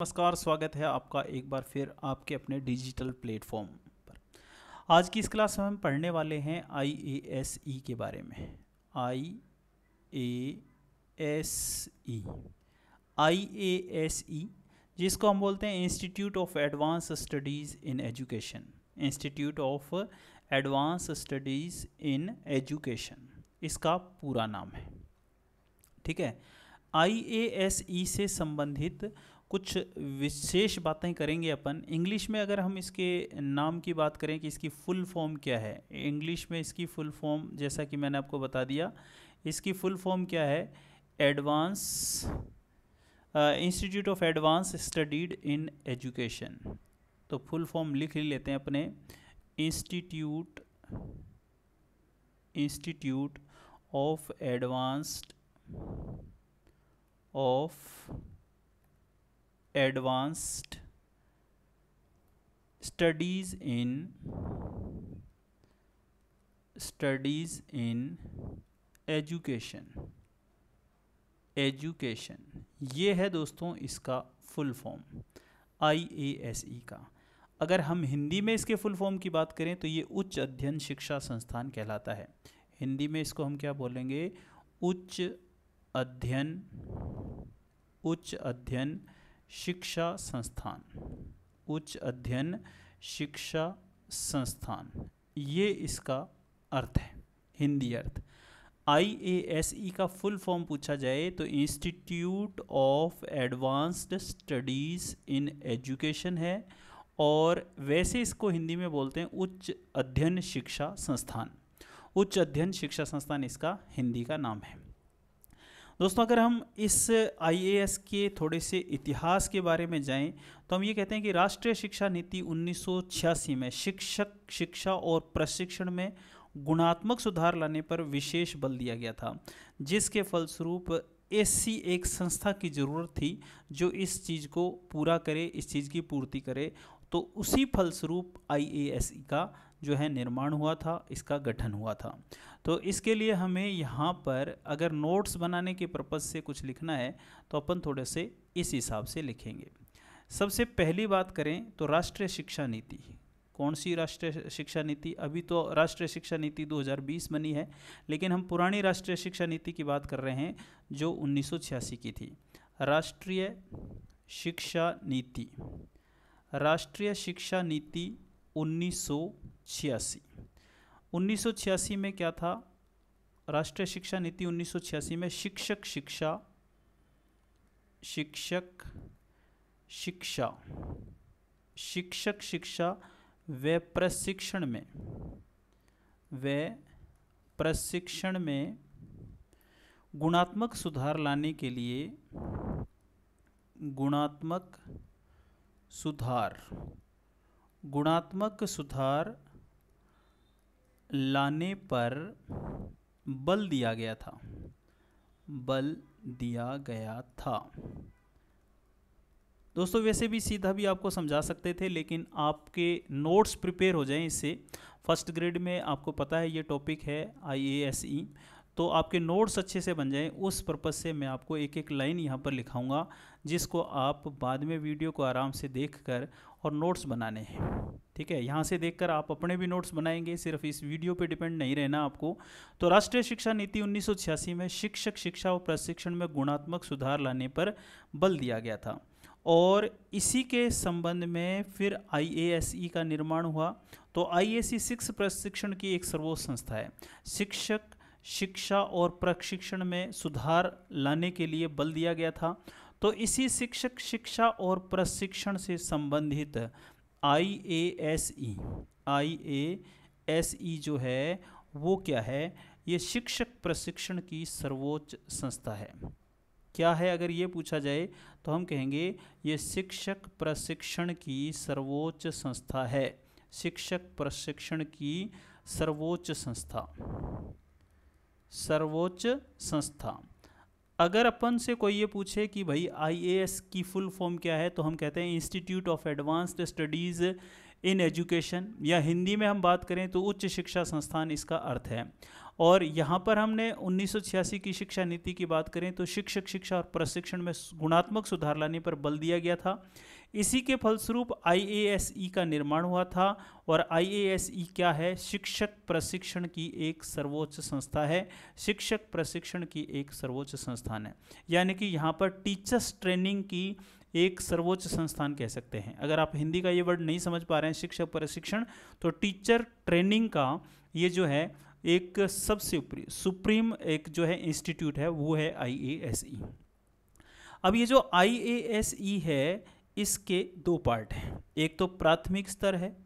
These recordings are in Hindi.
नमस्कार स्वागत है आपका एक बार फिर आपके अपने डिजिटल प्लेटफॉर्म पर आज की इस क्लास में हम पढ़ने वाले हैं आई ए एस ई के बारे में आई A S E I A S ई जिसको हम बोलते हैं institute of advance studies in education institute of advance studies in education इसका पूरा नाम है ठीक है आई ए एस ई से संबंधित कुछ विशेष बातें करेंगे अपन इंग्लिश में अगर हम इसके नाम की बात करें कि इसकी फुल फॉर्म क्या है इंग्लिश में इसकी फुल फॉर्म जैसा कि मैंने आपको बता दिया इसकी फुल फॉर्म क्या है advance institute of advance studied in education तो फुल फॉर्म लिख ही लेते हैं अपने institute institute of advanced of advanced studies in studies in education education ये है दोस्तों इसका full form I A S E का अगर हम हिंदी में इसके फुल फॉर्म की बात करें तो ये उच्च अध्ययन शिक्षा संस्थान कहलाता है हिंदी में इसको हम क्या बोलेंगे उच्च अध्ययन उच्च अध्ययन शिक्षा संस्थान उच्च अध्ययन शिक्षा संस्थान ये इसका अर्थ है हिंदी अर्थ आई ए एस ई का फुल फॉर्म पूछा जाए तो institute of advanced studies in education है और वैसे इसको हिंदी में बोलते हैं उच्च अध्ययन शिक्षा संस्थान उच्च अध्ययन शिक्षा संस्थान इसका हिंदी का नाम है दोस्तों अगर हम इस आईएएस के थोड़े से इतिहास के बारे में जाएं तो हम ये कहते हैं कि राष्ट्रीय शिक्षा नीति 1986 में शिक्षक शिक्षा और प्रशिक्षण में गुणात्मक सुधार लाने पर विशेष बल दिया गया था जिसके फलस्वरूप ऐसी एक संस्था की ज़रूरत थी जो इस चीज़ को पूरा करे इस चीज़ की पूर्ति करे तो उसी फलस्वरूप आई e का जो है निर्माण हुआ था इसका गठन हुआ था तो इसके लिए हमें यहाँ पर अगर नोट्स बनाने के पर्पज़ से कुछ लिखना है तो अपन थोड़े से इस हिसाब से लिखेंगे सबसे पहली बात करें तो राष्ट्रीय शिक्षा नीति कौन सी राष्ट्रीय शिक्षा नीति अभी तो राष्ट्रीय शिक्षा नीति 2020 बनी है लेकिन हम पुरानी राष्ट्रीय शिक्षा नीति की बात कर रहे हैं जो उन्नीस की थी राष्ट्रीय शिक्षा नीति राष्ट्रीय शिक्षा नीति छियासी उन्नीस में क्या था राष्ट्रीय शिक्षा नीति उन्नीस में शिक्षक शिक्षा शिक्षक शिक्षा शिक्षक शिक्षा व प्रशिक्षण में व प्रशिक्षण में गुणात्मक सुधार लाने के लिए गुणात्मक सुधार गुणात्मक सुधार लाने पर बल दिया गया था बल दिया गया था दोस्तों वैसे भी सीधा भी आपको समझा सकते थे लेकिन आपके नोट्स प्रिपेयर हो जाएं इससे फर्स्ट ग्रेड में आपको पता है ये टॉपिक है आई e। तो आपके नोट्स अच्छे से बन जाएं उस पर्पज़ से मैं आपको एक एक लाइन यहाँ पर लिखाऊंगा जिसको आप बाद में वीडियो को आराम से देखकर और नोट्स बनाने हैं ठीक है यहाँ से देखकर आप अपने भी नोट्स बनाएंगे सिर्फ इस वीडियो पे डिपेंड नहीं रहना आपको तो राष्ट्रीय शिक्षा नीति 1986 में शिक्षक शिक्षा और प्रशिक्षण में गुणात्मक सुधार लाने पर बल दिया गया था और इसी के संबंध में फिर आई e का निर्माण हुआ तो आई ए e प्रशिक्षण की एक सर्वोच्च संस्था है शिक्षक शिक्षा और प्रशिक्षण में सुधार लाने के लिए बल दिया गया था तो इसी शिक्षक शिक्षा और प्रशिक्षण से संबंधित आई A S E I A S ई जो है वो क्या है ये शिक्षक प्रशिक्षण की सर्वोच्च संस्था है क्या है अगर ये पूछा जाए तो हम कहेंगे ये शिक्षक प्रशिक्षण की सर्वोच्च संस्था है शिक्षक प्रशिक्षण की सर्वोच्च संस्था सर्वोच्च संस्था अगर अपन से कोई ये पूछे कि भाई आईएएस की फुल फॉर्म क्या है तो हम कहते हैं institute of advanced studies in education या हिंदी में हम बात करें तो उच्च शिक्षा संस्थान इसका अर्थ है और यहाँ पर हमने उन्नीस की शिक्षा नीति की बात करें तो शिक्षक शिक्षा और प्रशिक्षण में गुणात्मक सुधार लाने पर बल दिया गया था इसी के फलस्वरूप आई का निर्माण हुआ था और आई क्या है शिक्षक प्रशिक्षण की एक सर्वोच्च संस्था है शिक्षक प्रशिक्षण की एक सर्वोच्च संस्थान है यानी कि यहाँ पर टीचर्स ट्रेनिंग की एक सर्वोच्च संस्थान कह सकते हैं अगर आप हिंदी का ये वर्ड नहीं समझ पा रहे हैं शिक्षक प्रशिक्षण तो टीचर ट्रेनिंग का ये जो है एक सबसे ऊपरी सुप्रीम एक जो है इंस्टीट्यूट है वो है आई e। अब ये जो आई e है इसके दो पार्ट हैं एक तो प्राथमिक स्तर है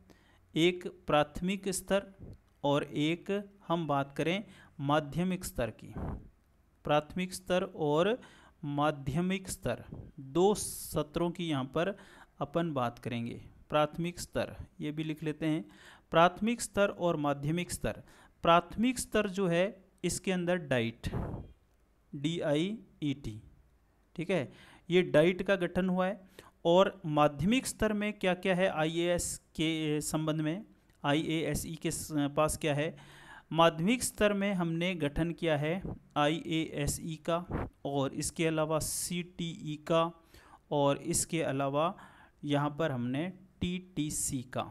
एक प्राथमिक स्तर और एक हम बात करें माध्यमिक स्तर की प्राथमिक स्तर और माध्यमिक स्तर दो सत्रों की यहाँ पर अपन बात करेंगे प्राथमिक स्तर ये भी लिख लेते हैं प्राथमिक स्तर और माध्यमिक स्तर प्राथमिक स्तर जो है इसके अंदर DIET D I E T ठीक है ये डाइट का गठन हुआ है और माध्यमिक स्तर में क्या क्या है आईएएस के संबंध में आईएएसई e के पास क्या है माध्यमिक स्तर में हमने गठन किया है आईएएसई e का और इसके अलावा सीटीई e का और इसके अलावा यहाँ पर हमने टीटीसी का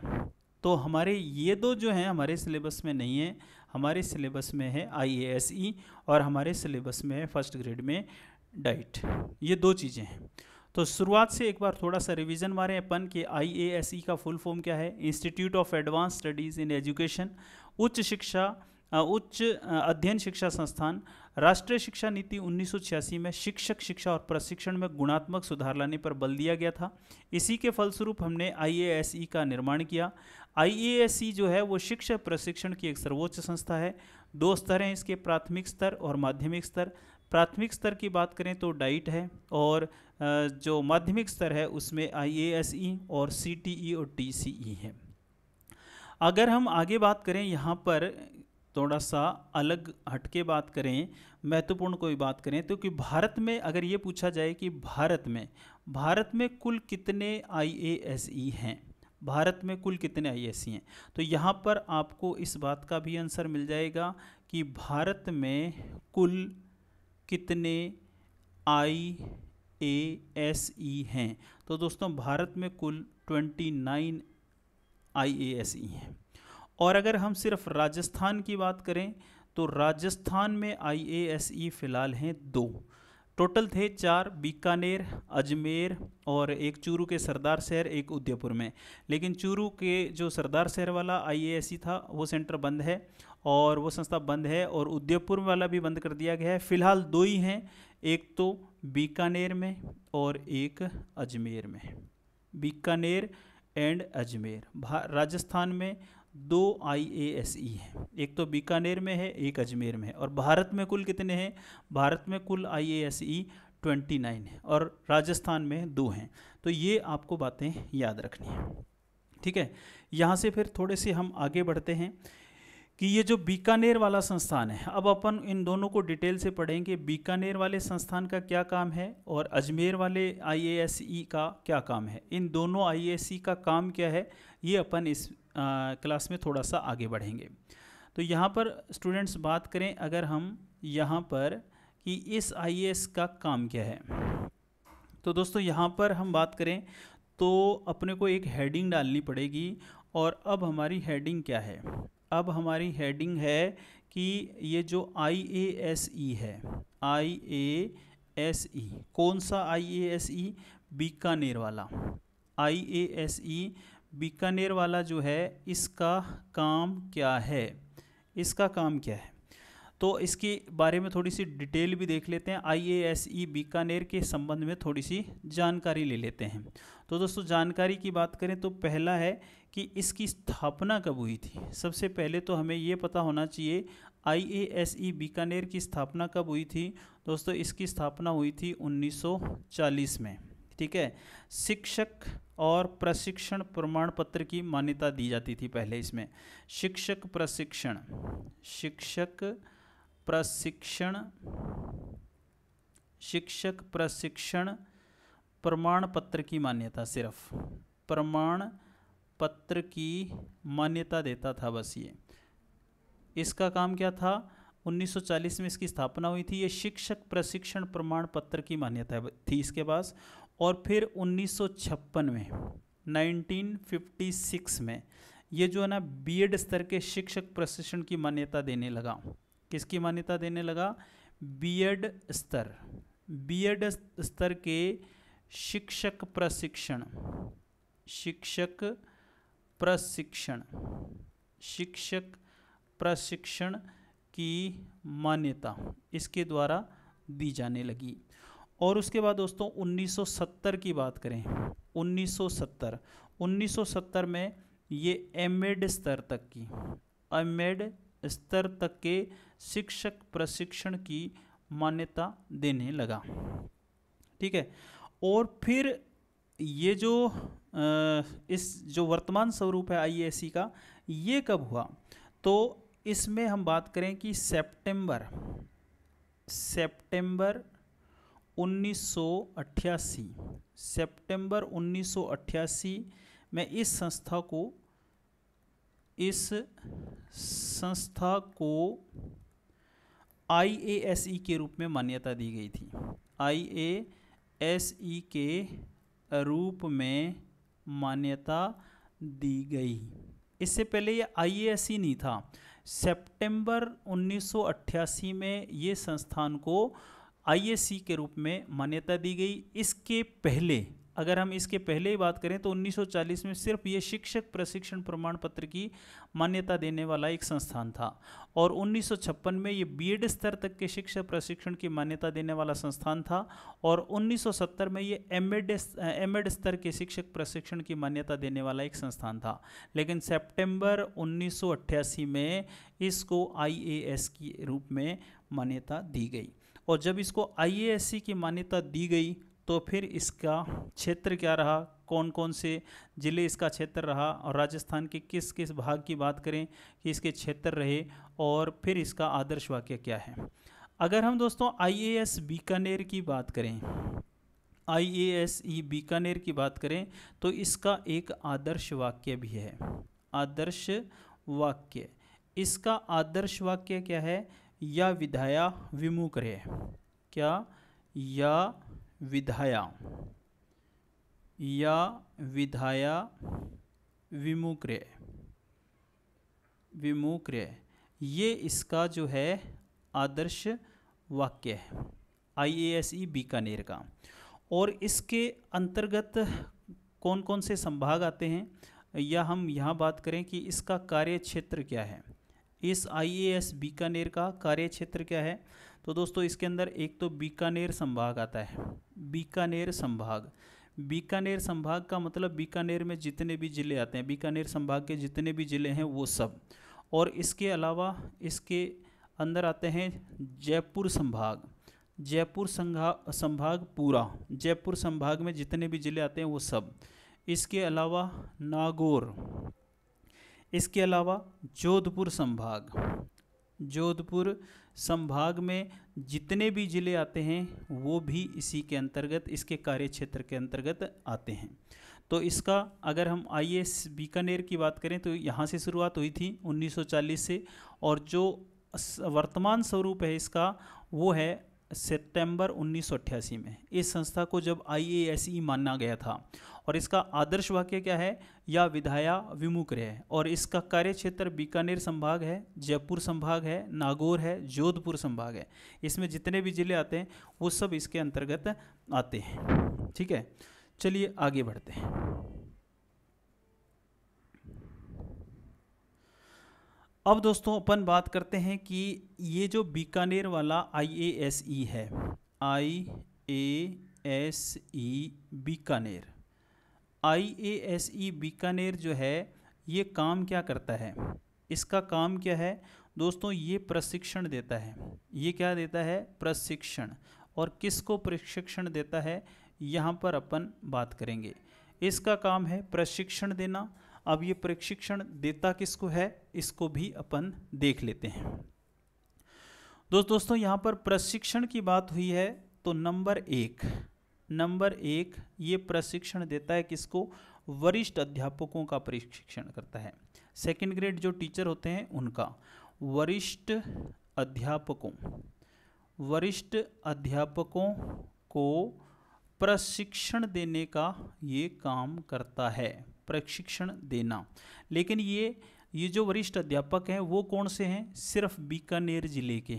तो हमारे ये दो जो हैं हमारे सिलेबस में नहीं है हमारे सिलेबस में है आई e और हमारे सिलेबस में है फर्स्ट ग्रेड में डाइट ये दो चीज़ें हैं तो शुरुआत से एक बार थोड़ा सा रिवीजन मारें अपन के आई e का फुल फॉर्म क्या है institute of advance studies in education उच्च शिक्षा उच्च अध्ययन शिक्षा संस्थान राष्ट्रीय शिक्षा नीति 1986 में शिक्षक शिक्षा और प्रशिक्षण में गुणात्मक सुधार लाने पर बल दिया गया था इसी के फलस्वरूप हमने आई e का निर्माण किया आई e जो है वो शिक्षा प्रशिक्षण की एक सर्वोच्च संस्था है दो स्तर हैं इसके प्राथमिक स्तर और माध्यमिक स्तर प्राथमिक स्तर की बात करें तो डाइट है और जो माध्यमिक स्तर है उसमें आई e और सी e और टी है अगर हम आगे बात करें यहाँ पर थोड़ा सा अलग हटके बात करें महत्वपूर्ण कोई बात करें तो कि भारत में अगर ये पूछा जाए कि भारत में भारत में कुल कितने आई हैं भारत में कुल कितने आईएससी हैं तो यहाँ पर आपको इस बात का भी आंसर मिल जाएगा कि भारत में कुल कितने आई ए एस ई हैं तो दोस्तों भारत में कुल twenty nine I A S E हैं और अगर हम सिर्फ राजस्थान की बात करें तो राजस्थान में आई ए एस ई e फ़िलहाल हैं दो टोटल थे चार बीकानेर अजमेर और एक चूरू के सरदार शहर एक उदयपुर में लेकिन चूरू के जो सरदार शहर वाला आईएएससी था वो सेंटर बंद है और वो संस्था बंद है और उदयपुर वाला भी बंद कर दिया गया है फिलहाल दो ही हैं एक तो बीकानेर में और एक अजमेर में बीकानेर एंड अजमेर राजस्थान में दो आई e हैं एक तो बीकानेर में है एक अजमेर में है और भारत में कुल कितने हैं भारत में कुल आई ए ट्वेंटी नाइन है और राजस्थान में दो हैं तो ये आपको बातें याद रखनी है ठीक है यहाँ से फिर थोड़े से हम आगे बढ़ते हैं कि ये जो बीकानेर वाला संस्थान है अब अपन इन दोनों को डिटेल से पढ़ेंगे बीकानेर वाले संस्थान का क्या काम है और अजमेर वाले आईएएसई e का क्या काम है इन दोनों आईएएसई e का काम क्या है ये अपन इस क्लास में थोड़ा सा आगे बढ़ेंगे तो यहाँ पर स्टूडेंट्स बात करें अगर हम यहाँ पर कि इस आई का काम क्या है तो दोस्तों यहाँ पर हम बात करें तो अपने को एक हेडिंग डालनी पड़ेगी और अब हमारी हेडिंग क्या है अब हमारी हेडिंग है कि ये जो आई ए एस ई है आई ए एस ई कौन सा आई ए एस ई बीकानेर वाला आई ए एस ई बीकानेर वाला जो है इसका काम क्या है इसका काम क्या है तो इसके बारे में थोड़ी सी डिटेल भी देख लेते हैं आई ए एस ई बीकानेर के संबंध में थोड़ी सी जानकारी ले लेते हैं तो दोस्तों जानकारी की बात करें तो पहला है कि इसकी स्थापना कब हुई थी सबसे पहले तो हमें ये पता होना चाहिए आई ए एस ई बीकानेर की स्थापना कब हुई थी दोस्तों इसकी स्थापना हुई थी 1940 में ठीक है शिक्षक और प्रशिक्षण प्रमाण पत्र की मान्यता दी जाती थी पहले इसमें शिक्षक प्रशिक्षण शिक्षक प्रशिक्षण शिक्षक प्रशिक्षण प्रमाण पत्र की मान्यता सिर्फ प्रमाण पत्र की मान्यता देता था बस ये इसका काम क्या था 1940 में इसकी स्थापना हुई थी ये शिक्षक प्रशिक्षण प्रमाण पत्र की मान्यता थी इसके पास और फिर 1956 में 1956 में ये जो है ना बीएड स्तर के शिक्षक प्रशिक्षण की मान्यता देने लगा किसकी मान्यता देने लगा बीएड स्तर बीएड स्तर के शिक्षक प्रशिक्षण शिक्षक प्रशिक्षण शिक्षक प्रशिक्षण की मान्यता इसके द्वारा दी जाने लगी और उसके बाद दोस्तों 1970 की बात करें 1970 1970 में ये एम स्तर तक की एम स्तर तक के शिक्षक प्रशिक्षण की मान्यता देने लगा ठीक है और फिर ये जो इस जो वर्तमान स्वरूप है आईएसी e का ये कब हुआ तो इसमें हम बात करें कि सितंबर सितंबर 1988 सितंबर 1988 में इस संस्था को इस संस्था को आई e के रूप में मान्यता दी गई थी आई e के रूप में मान्यता दी गई इससे पहले ये आई e नहीं था सितंबर 1988 में ये संस्थान को आईएससी के रूप में मान्यता दी गई इसके पहले अगर हम इसके पहले ही बात करें तो 1940 में सिर्फ ये शिक्षक प्रशिक्षण प्रमाण पत्र की मान्यता देने वाला एक संस्थान था और 1956 में ये बीएड स्तर तक के शिक्षक प्रशिक्षण की मान्यता देने वाला संस्थान था और 1970 में ये एमएड एमएड स्तर के शिक्षक प्रशिक्षण की मान्यता देने वाला एक संस्थान था लेकिन सेप्टेम्बर उन्नीस में इसको आई के रूप में मान्यता दी गई और जब इसको आई की मान्यता दी गई तो फिर इसका क्षेत्र क्या रहा कौन कौन से ज़िले इसका क्षेत्र रहा और राजस्थान के किस किस भाग की बात करें कि इसके क्षेत्र रहे और फिर इसका आदर्श वाक्य क्या है अगर हम दोस्तों आईएएस बीकानेर की बात करें आईएएस ई e बीकानेर की बात करें तो इसका एक आदर्श वाक्य भी है आदर्श वाक्य इसका आदर्श वाक्य क्या है या विधाया विमुख रहे क्या या विधाया या विधाया विमुख रहे विमुख रहे ये इसका जो है आदर्श वाक्य है I A S E Bikaner का और इसके अंतर्गत कौन कौन से संभाग आते हैं या हम यहाँ बात करें कि इसका कार्य क्षेत्र क्या है इस आईएएस बीकानेर का कार्य क्षेत्र क्या है तो दोस्तों इसके अंदर एक तो बीकानेर संभाग आता है बीकानेर संभाग बीकानेर संभाग का मतलब बीकानेर में जितने भी ज़िले आते हैं बीकानेर संभाग के जितने भी ज़िले हैं वो सब और इसके अलावा इसके अंदर आते हैं जयपुर संभाग जयपुर संभाग पूरा जयपुर संभाग में जितने भी ज़िले आते हैं वो सब इसके अलावा नागौर इसके अलावा जोधपुर संभाग जोधपुर संभाग में जितने भी ज़िले आते हैं वो भी इसी के अंतर्गत इसके कार्य क्षेत्र के अंतर्गत आते हैं तो इसका अगर हम आई एस बीकानेर की बात करें तो यहाँ से शुरुआत हुई थी 1940 से और जो वर्तमान स्वरूप है इसका वो है सितंबर 1988 में इस संस्था को जब आई e माना गया था और इसका आदर्श वाक्य क्या है या विधाया विमुख रहे और इसका कार्य क्षेत्र बीकानेर संभाग है जयपुर संभाग है नागौर है जोधपुर संभाग है इसमें जितने भी ज़िले आते हैं वो सब इसके अंतर्गत आते हैं ठीक है चलिए आगे बढ़ते हैं अब दोस्तों अपन बात करते हैं कि ये जो बीकानेर वाला आई ए एस ई है I A S E Bikaner I A S E Bikaner जो है ये काम क्या करता है इसका काम क्या है दोस्तों ये प्रशिक्षण देता है ये क्या देता है प्रशिक्षण और किसको प्रशिक्षण देता है यहाँ पर अपन बात करेंगे इसका काम है प्रशिक्षण देना अब ये प्रशिक्षण देता किसको है इसको भी अपन देख लेते हैं दोस्त दोस्तों यहाँ पर प्रशिक्षण की बात हुई है तो नंबर एक नंबर एक ये प्रशिक्षण देता है किसको वरिष्ठ अध्यापकों का प्रशिक्षण करता है सेकेंड ग्रेड जो टीचर होते हैं उनका वरिष्ठ अध्यापकों वरिष्ठ अध्यापकों को प्रशिक्षण देने का ये काम करता है प्रशिक्षण देना लेकिन ये ये जो वरिष्ठ अध्यापक हैं वो कौन से हैं सिर्फ बीकानेर जिले के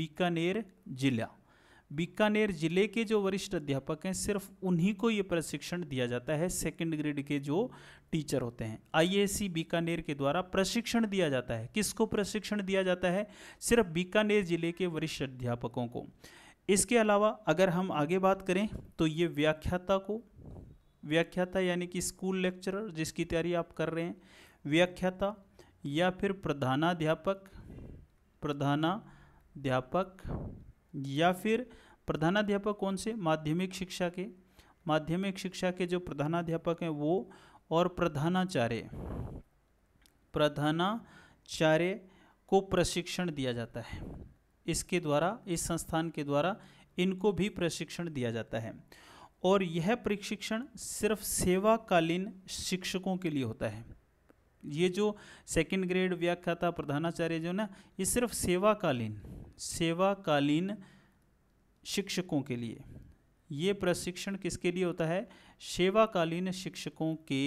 बीकानेर जिला बीकानेर जिले के जो वरिष्ठ अध्यापक हैं सिर्फ उन्हीं को ये प्रशिक्षण दिया जाता है सेकंड ग्रेड के जो टीचर होते हैं आईएसी बीकानेर के द्वारा प्रशिक्षण दिया जाता है किसको प्रशिक्षण दिया जाता है सिर्फ बीकानेर जिले के वरिष्ठ अध्यापकों को इसके अलावा अगर हम आगे बात करें तो ये व्याख्याता को व्याख्याता यानी कि स्कूल लेक्चरर जिसकी तैयारी आप कर रहे हैं व्याख्याता या फिर प्रधानाध्यापक प्रधानाध्यापक या फिर प्रधानाध्यापक कौन से माध्यमिक शिक्षा के माध्यमिक शिक्षा के जो प्रधानाध्यापक हैं वो और प्रधानाचार्य प्रधानाचार्य को प्रशिक्षण दिया जाता है इसके द्वारा इस संस्थान के द्वारा इनको भी प्रशिक्षण दिया जाता है और यह प्रशिक्षण सिर्फ सेवाकालीन शिक्षकों के लिए होता है ये जो सेकंड ग्रेड व्याख्याता प्रधानाचार्य जो ना ये सिर्फ सेवाकालीन सेवाकालीन शिक्षकों के लिए ये प्रशिक्षण किसके लिए होता है सेवाकालीन शिक्षकों के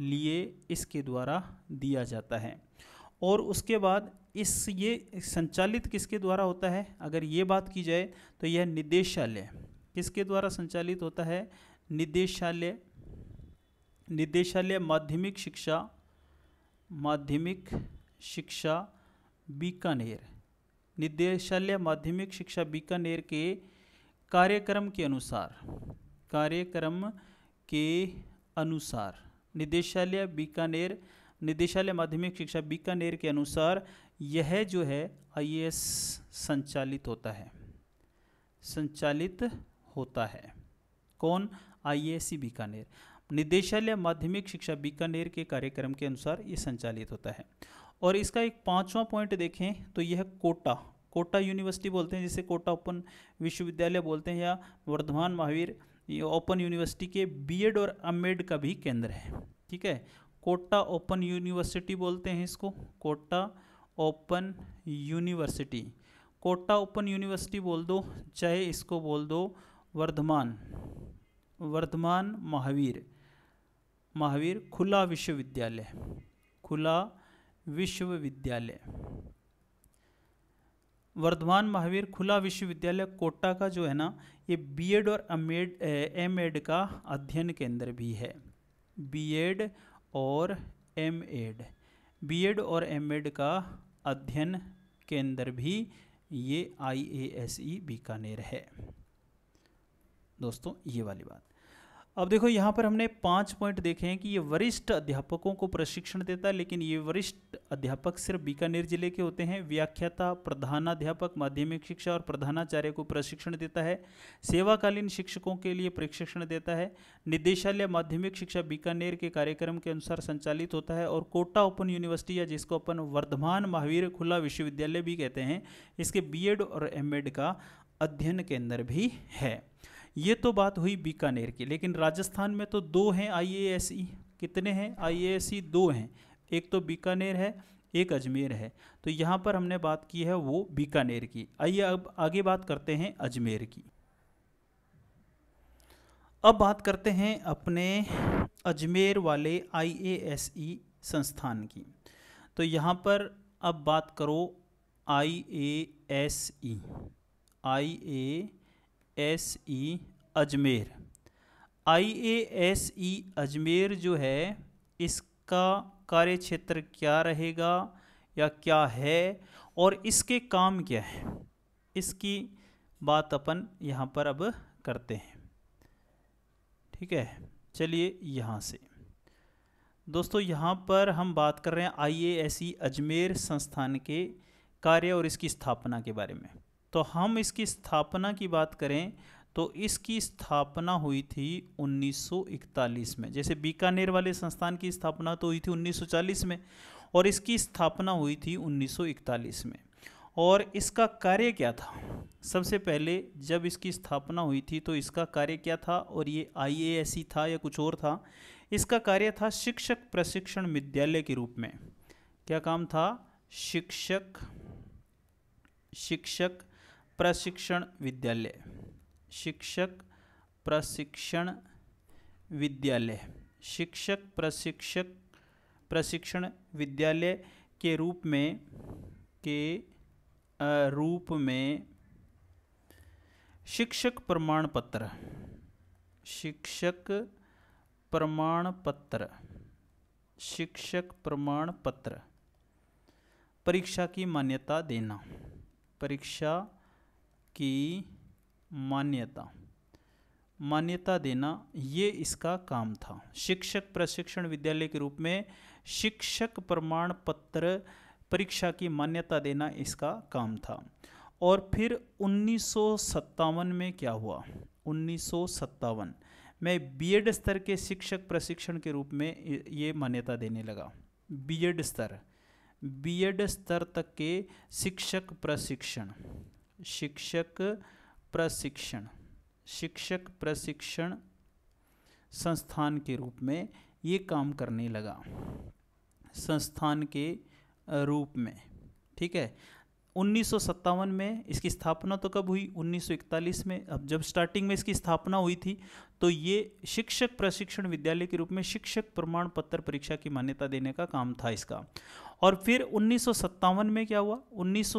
लिए इसके द्वारा दिया जाता है और उसके बाद इस ये संचालित किसके द्वारा होता है अगर ये बात की जाए तो यह निदेशालय किसके द्वारा संचालित होता है निदेशालय निदेशालय माध्यमिक शिक्षा माध्यमिक शिक्षा बीकानेर निदेशालय माध्यमिक शिक्षा बीकानेर के कार्यक्रम के अनुसार कार्यक्रम के अनुसार निदेशालय बीकानेर निदेशालय माध्यमिक शिक्षा बीकानेर के अनुसार यह जो है आईएएस संचालित होता है संचालित होता है कौन सी बीकानेर निदेशालय माध्यमिक शिक्षा बीकानेर के कार्यक्रम के अनुसार ये संचालित होता है और इसका एक पांचवा पॉइंट देखें तो यह कोटा कोटा यूनिवर्सिटी बोलते हैं जिसे कोटा ओपन विश्वविद्यालय बोलते हैं या वर्धमान महावीर ओपन यूनिवर्सिटी के बीएड और अमेड का भी केंद्र है ठीक है कोटा ओपन यूनिवर्सिटी बोलते हैं इसको Kota open university Kota open university बोल दो चाहे इसको बोल दो वर्धमान वर्धमान महावीर महावीर खुला विश्वविद्यालय खुला विश्वविद्यालय वर्धमान महावीर खुला विश्वविद्यालय कोटा का जो है ना ये बीएड और एम एड का अध्ययन केंद्र भी है बीएड और एमएड बीएड और एमएड का अध्ययन केंद्र भी ये आई ए एस ई बीकानेर है दोस्तों ये वाली बात अब देखो यहाँ पर हमने पांच पॉइंट देखे हैं कि ये वरिष्ठ अध्यापकों को प्रशिक्षण देता है लेकिन ये वरिष्ठ अध्यापक सिर्फ बीकानेर जिले के होते हैं व्याख्याता प्रधानाध्यापक माध्यमिक शिक्षा और प्रधानाचार्य को प्रशिक्षण देता है सेवाकालीन शिक्षकों के लिए प्रशिक्षण देता है निदेशालय माध्यमिक शिक्षा बीकानेर के कार्यक्रम के अनुसार संचालित होता है और कोटा ओपन यूनिवर्सिटी या जिसको अपन वर्धमान महावीर खुला विश्वविद्यालय भी कहते हैं इसके बी और एम का अध्ययन केंद्र भी है ये तो बात हुई बीकानेर की लेकिन राजस्थान में तो दो हैं आईएएसई e। कितने हैं आईएएसई e दो हैं एक तो बीकानेर है एक अजमेर है तो यहाँ पर हमने बात की है वो बीकानेर की आइए अब आगे बात करते हैं अजमेर की अब बात करते हैं अपने अजमेर वाले आईएएसई e संस्थान की तो यहाँ पर अब बात करो I A S E I A S E Ajmer I A S E Ajmer जो है इसका कार्य क्षेत्र क्या रहेगा या क्या है और इसके काम क्या है इसकी बात अपन यहाँ पर अब करते हैं ठीक है चलिए यहाँ से दोस्तों यहाँ पर हम बात कर रहे हैं आई ए एस ई अजमेर संस्थान के कार्य और इसकी स्थापना के बारे में तो हम इसकी स्थापना की बात करें तो इसकी स्थापना हुई थी 1941 में जैसे बीकानेर वाले संस्थान की स्थापना तो हुई थी 1940 में और इसकी स्थापना हुई थी 1941 में और इसका कार्य क्या था सबसे पहले जब इसकी स्थापना हुई थी तो इसका कार्य क्या था और ये आई था या कुछ और था इसका कार्य था शिक्षक प्रशिक्षण विद्यालय के रूप में क्या काम था शिक्षक शिक्षक प्रशिक्षण विद्यालय शिक्षक प्रशिक्षण विद्यालय शिक्षक प्रशिक्षक प्रशिक्षण विद्यालय के रूप में के रूप में शिक्षक प्रमाण पत्र शिक्षक प्रमाण पत्र शिक्षक प्रमाण पत्र परीक्षा की मान्यता देना परीक्षा की मान्यता मान्यता देना ये इसका काम था शिक्षक प्रशिक्षण विद्यालय के रूप में शिक्षक प्रमाण पत्र परीक्षा की मान्यता देना इसका काम था और फिर उन्नीस में क्या हुआ उन्नीस में बीएड स्तर के शिक्षक प्रशिक्षण के रूप में ये मान्यता देने लगा बीएड स्तर बीएड स्तर तक के शिक्षक प्रशिक्षण शिक्षक प्रशिक्षण शिक्षक प्रशिक्षण संस्थान के रूप में ये काम करने लगा संस्थान के रूप में ठीक है उन्नीस में इसकी स्थापना तो कब हुई 1941 में अब जब स्टार्टिंग में इसकी स्थापना हुई थी तो ये शिक्षक प्रशिक्षण विद्यालय के रूप में शिक्षक प्रमाण पत्र परीक्षा की मान्यता देने का काम था इसका और फिर उन्नीस में क्या हुआ उन्नीस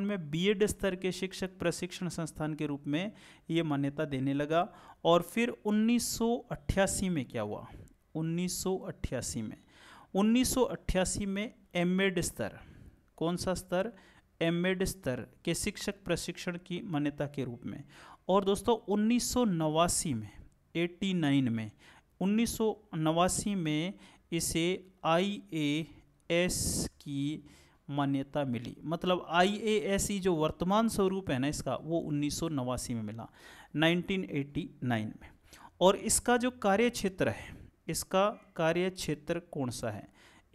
में बीएड स्तर के शिक्षक प्रशिक्षण संस्थान के रूप में ये मान्यता देने लगा और फिर उन्नीस में क्या हुआ उन्नीस में उन्नीस में एमएड स्तर कौन सा स्तर एमएड स्तर के शिक्षक प्रशिक्षण की मान्यता के रूप में और दोस्तों उन्नीस में 89 में उन्नीस में इसे आई एस की मान्यता मिली मतलब आई e जो वर्तमान स्वरूप है ना इसका वो उन्नीस में मिला 1989 में और इसका जो कार्य क्षेत्र है इसका कार्य क्षेत्र कौन सा है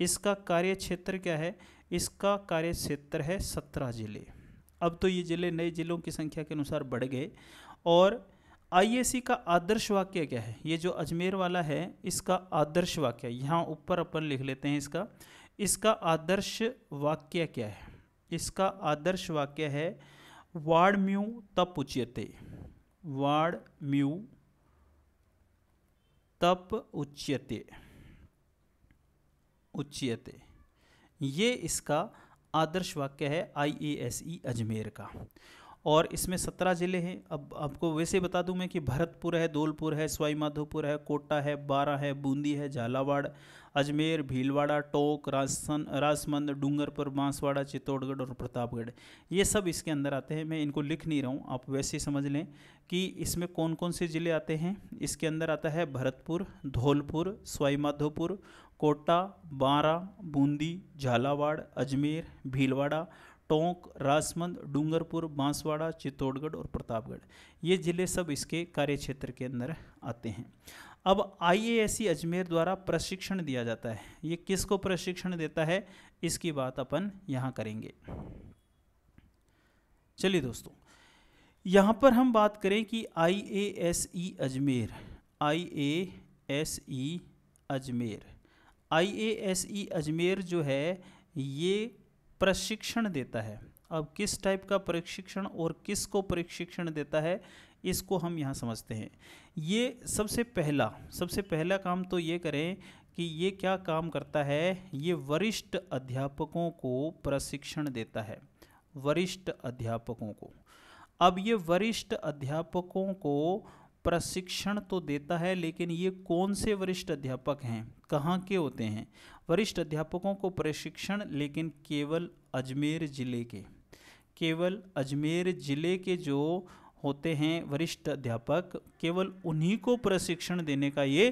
इसका कार्य क्षेत्र क्या है इसका कार्य क्षेत्र है सत्रह जिले अब तो ये ज़िले नए ज़िलों की संख्या के अनुसार बढ़ गए और आईएसी e का आदर्श वाक्य क्या है ये जो अजमेर वाला है इसका आदर्श वाक्य यहाँ ऊपर अपन लिख लेते हैं इसका इसका आदर्श वाक्य क्या है इसका आदर्श वाक्य है वाड म्यू तप उच्यते वाड म्यू तप उच्यते उच्यते ये इसका आदर्श वाक्य है I A S E Ajmer का और इसमें सत्रह ज़िले हैं अब आपको वैसे बता दूं मैं कि भरतपुर है धौलपुर है सवाईमाधोपुर है कोटा है बारा है बूंदी है झालावाड़ अजमेर भीलवाड़ा टोंक राजसन राजसमंद डूंगरपुर बांसवाड़ा चित्तौड़गढ़ और प्रतापगढ़ ये सब इसके अंदर आते हैं मैं इनको लिख नहीं रहा हूँ आप वैसे समझ लें कि इसमें कौन कौन से ज़िले आते हैं इसके अंदर आता है भरतपुर धौलपुर सवाईमाधोपुर कोटा बारा बूंदी झालावाड़ अजमेर भीलवाड़ा टोंक राजसमंद डूंगरपुर बांसवाड़ा चित्तौड़गढ़ और प्रतापगढ़ ये ज़िले सब इसके कार्य क्षेत्र के अंदर आते हैं अब आई अजमेर द्वारा प्रशिक्षण दिया जाता है ये किसको प्रशिक्षण देता है इसकी बात अपन यहाँ करेंगे चलिए दोस्तों यहाँ पर हम बात करें कि आई अजमेर आई अजमेर आई अजमेर जो है ये प्रशिक्षण देता है अब किस टाइप का प्रशिक्षण और किस को प्रशिक्षण देता है इसको हम यहाँ समझते हैं ये सबसे पहला सबसे पहला काम तो ये करें कि ये क्या काम करता है ये वरिष्ठ अध्यापकों को प्रशिक्षण देता है वरिष्ठ अध्यापकों को अब ये वरिष्ठ अध्यापकों को प्रशिक्षण तो देता है लेकिन ये कौन से वरिष्ठ अध्यापक हैं कहाँ के होते हैं वरिष्ठ अध्यापकों को प्रशिक्षण लेकिन केवल अजमेर ज़िले के केवल अजमेर ज़िले के जो होते हैं वरिष्ठ अध्यापक केवल उन्हीं को प्रशिक्षण देने का ये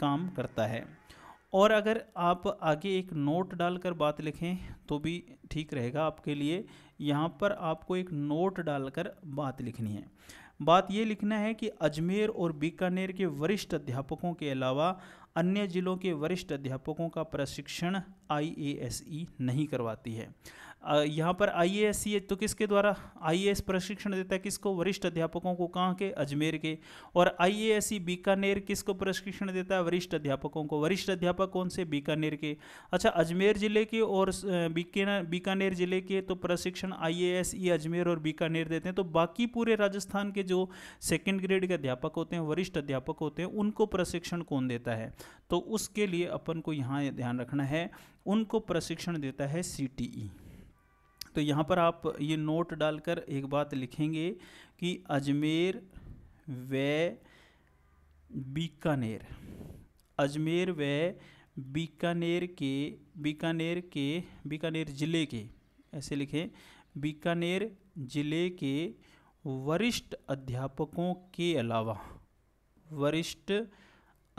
काम करता है और अगर आप आगे एक नोट डालकर बात लिखें तो भी ठीक रहेगा आपके लिए यहाँ पर आपको एक नोट डालकर बात लिखनी है बात ये लिखना है कि अजमेर और बीकानेर के वरिष्ठ अध्यापकों के अलावा अन्य जिलों के वरिष्ठ अध्यापकों का प्रशिक्षण आई नहीं करवाती है यहाँ पर आई ए तो किसके द्वारा आई प्रशिक्षण देता है किसको वरिष्ठ अध्यापकों को कहाँ के अजमेर के और आई ए बीकानेर किसको प्रशिक्षण देता है वरिष्ठ अध्यापकों को वरिष्ठ अध्यापक कौन से बीकानेर के अच्छा अजमेर जिले के और बीकानेर जिले के तो प्रशिक्षण आई ई अजमेर और बीकानेर देते हैं तो बाकी पूरे राजस्थान के जो सेकेंड ग्रेड के अध्यापक होते हैं वरिष्ठ अध्यापक होते हैं उनको प्रशिक्षण कौन देता है तो उसके लिए अपन को यहाँ ध्यान रखना है उनको प्रशिक्षण देता है सी टी ई तो यहाँ पर आप ये नोट डालकर एक बात लिखेंगे कि अजमेर व बीकानेर अजमेर व बीकानेर के बीकानेर के बीकानेर ज़िले के ऐसे लिखें बीकानेर ज़िले के वरिष्ठ अध्यापकों के अलावा वरिष्ठ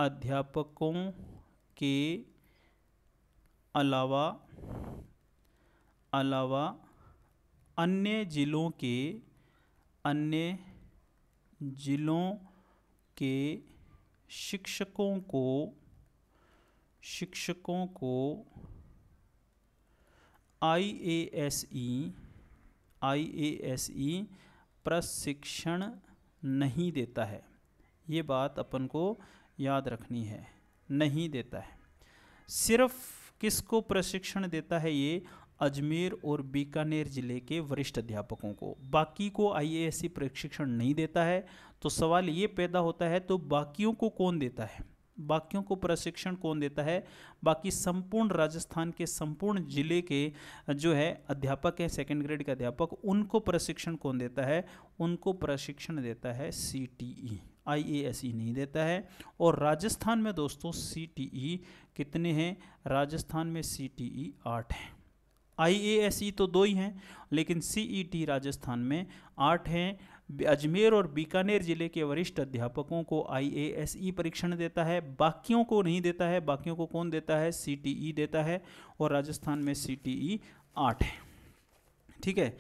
अध्यापकों के अलावा अलावा अन्य ज़िलों के अन्य ज़िलों के शिक्षकों को शिक्षकों को आई A S E I A S ई प्रशिक्षण नहीं देता है ये बात अपन को याद रखनी है नहीं देता है सिर्फ किसको प्रशिक्षण देता है ये अजमेर और बीकानेर जिले के वरिष्ठ अध्यापकों को बाकी को आई प्रशिक्षण नहीं देता है तो सवाल ये पैदा होता है तो बाकियों को कौन देता है बाकियों को प्रशिक्षण कौन देता है बाकी संपूर्ण राजस्थान के संपूर्ण जिले के जो है अध्यापक हैं सेकेंड ग्रेड के अध्यापक उनको प्रशिक्षण कौन देता है उनको प्रशिक्षण देता है सी T E I A S ई नहीं देता है और राजस्थान में दोस्तों सी टी ई कितने हैं राजस्थान में सी टी ई आठ हैं आई e तो दो ही हैं लेकिन सी e राजस्थान में आठ हैं अजमेर और बीकानेर जिले के वरिष्ठ अध्यापकों को आई e परीक्षण देता है बाकियों को नहीं देता है बाकियों को कौन देता है सी देता है और राजस्थान में सीटीई आठ है ठीक है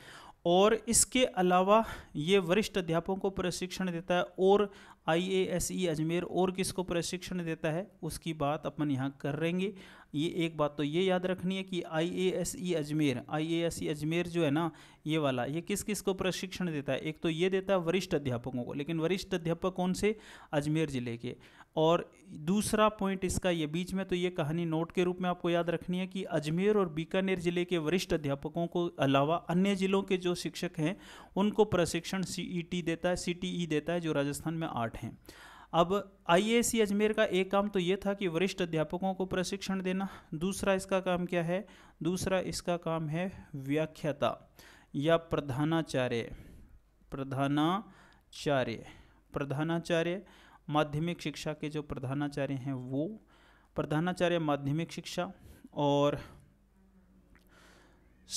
और इसके अलावा ये वरिष्ठ अध्यापकों को प्रशिक्षण देता है और आई अजमेर और किसको प्रशिक्षण देता है उसकी बात अपन यहाँ कर रहेंगे ये एक बात तो ये याद रखनी है कि आई अजमेर आई अजमेर जो है ना ये वाला ये किस किस को प्रशिक्षण देता है एक तो ये देता है वरिष्ठ अध्यापकों को लेकिन वरिष्ठ अध्यापक कौन से अजमेर ज़िले के और दूसरा पॉइंट इसका ये बीच में तो ये कहानी नोट के रूप में आपको याद रखनी है कि अजमेर और बीकानेर जिले के वरिष्ठ अध्यापकों को अलावा अन्य जिलों के जो शिक्षक हैं उनको प्रशिक्षण सीईटी e देता है सीटीई e देता है जो राजस्थान में आठ हैं अब आईएएससी अजमेर का एक काम तो ये था कि वरिष्ठ अध्यापकों को प्रशिक्षण देना दूसरा इसका काम क्या है दूसरा इसका काम है व्याख्याता या प्रधानाचार्य प्रधानाचार्य प्रधानाचार्य माध्यमिक शिक्षा के जो प्रधानाचार्य हैं वो प्रधानाचार्य माध्यमिक शिक्षा और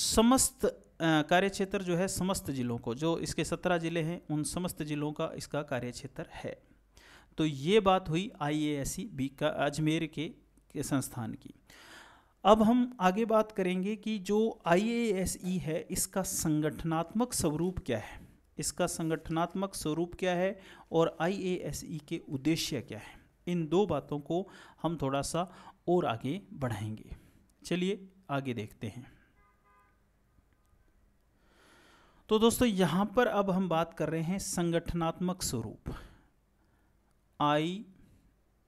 समस्त कार्य क्षेत्र जो है समस्त जिलों को जो इसके सत्रह जिले हैं उन समस्त जिलों का इसका कार्य क्षेत्र है तो ये बात हुई आई ए एस बी का अजमेर के, के संस्थान की अब हम आगे बात करेंगे कि जो आई ए एस ई है इसका संगठनात्मक स्वरूप क्या है इसका संगठनात्मक स्वरूप क्या है और आई e के उद्देश्य क्या है इन दो बातों को हम थोड़ा सा और आगे बढ़ाएंगे चलिए आगे देखते हैं तो दोस्तों यहां पर अब हम बात कर रहे हैं संगठनात्मक स्वरूप आई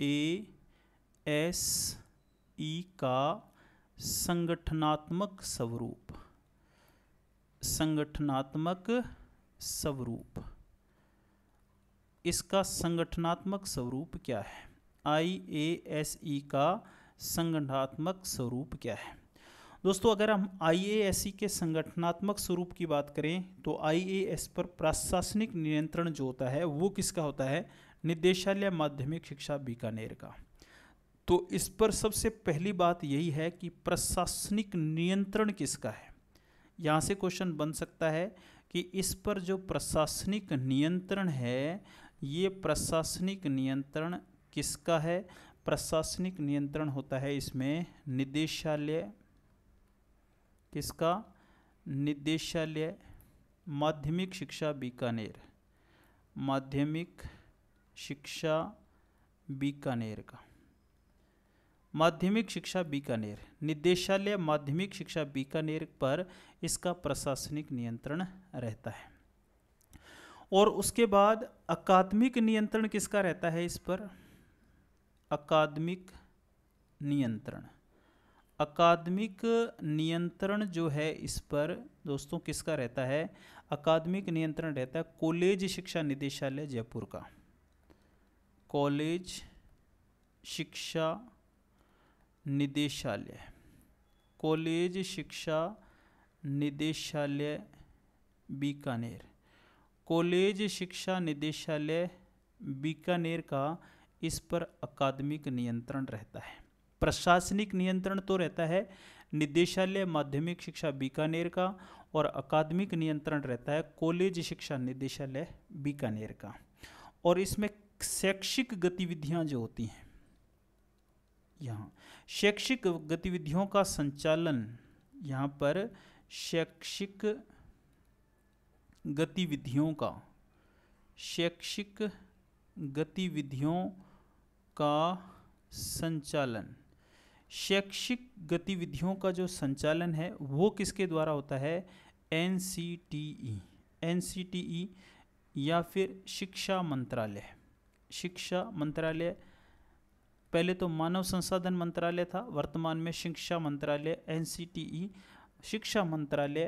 ए एस ई का संगठनात्मक स्वरूप संगठनात्मक स्वरूप इसका संगठनात्मक स्वरूप क्या है आई ए एस ई का संगठनात्मक स्वरूप क्या है दोस्तों अगर हम आई एस ई के संगठनात्मक स्वरूप की बात करें तो आई ए एस पर प्रशासनिक नियंत्रण जो होता है वो किसका होता है निदेशालय माध्यमिक शिक्षा बीकानेर का तो इस पर सबसे पहली बात यही है कि प्रशासनिक नियंत्रण किसका है यहाँ से क्वेश्चन बन सकता है कि इस पर जो प्रशासनिक नियंत्रण है ये प्रशासनिक नियंत्रण किसका है प्रशासनिक नियंत्रण होता है इसमें निदेशालय किसका निदेशालय माध्यमिक शिक्षा बीकानेर माध्यमिक शिक्षा बीकानेर का माध्यमिक शिक्षा बीकानेर निदेशालय माध्यमिक शिक्षा बीकानेर पर इसका प्रशासनिक नियंत्रण रहता है और उसके बाद अकादमिक नियंत्रण किसका रहता है इस पर अकादमिक नियंत्रण अकादमिक नियंत्रण जो है इस पर दोस्तों किसका रहता है अकादमिक नियंत्रण रहता है कॉलेज शिक्षा निदेशालय जयपुर का कॉलेज शिक्षा निदेशालय कॉलेज शिक्षा निदेशालय बीकानेर कॉलेज शिक्षा निदेशालय बीकानेर का इस पर अकादमिक नियंत्रण रहता है प्रशासनिक नियंत्रण तो रहता है निदेशालय माध्यमिक शिक्षा बीकानेर का और अकादमिक नियंत्रण रहता है कॉलेज शिक्षा निदेशालय बीकानेर का और इसमें शैक्षिक गतिविधियां जो होती हैं यहाँ शैक्षिक गतिविधियों का संचालन यहाँ पर शैक्षिक गतिविधियों का शैक्षिक गतिविधियों का संचालन शैक्षिक गतिविधियों का जो संचालन है वो किसके द्वारा होता है N C T E N C T E या फिर शिक्षा मंत्रालय शिक्षा मंत्रालय पहले तो मानव संसाधन मंत्रालय था वर्तमान में शिक्षा मंत्रालय एन शिक्षा मंत्रालय